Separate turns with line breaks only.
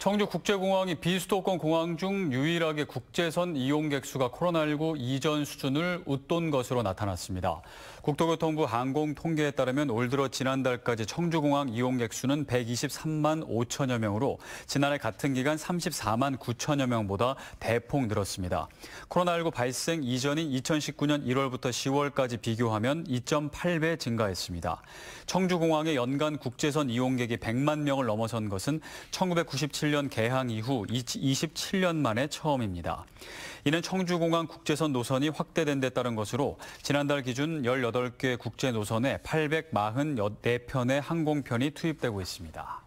청주국제공항이 비수도권 공항 중 유일하게 국제선 이용객 수가 코로나19 이전 수준을 웃돈 것으로 나타났습니다. 국토교통부 항공 통계에 따르면 올 들어 지난달까지 청주공항 이용객 수는 123만 5천여 명으로 지난해 같은 기간 34만 9천여 명보다 대폭 늘었습니다. 코로나19 발생 이전인 2019년 1월부터 10월까지 비교하면 2.8배 증가했습니다. 청주공항의 연간 국제선 이용객이 100만 명을 넘어선 것은 1997년 2007년 개항 이후 27년 만에 처음입니다. 이는 청주공항 국제선 노선이 확대된 데 따른 것으로 지난달 기준 18개 국제 노선에 844편의 항공편이 투입되고 있습니다.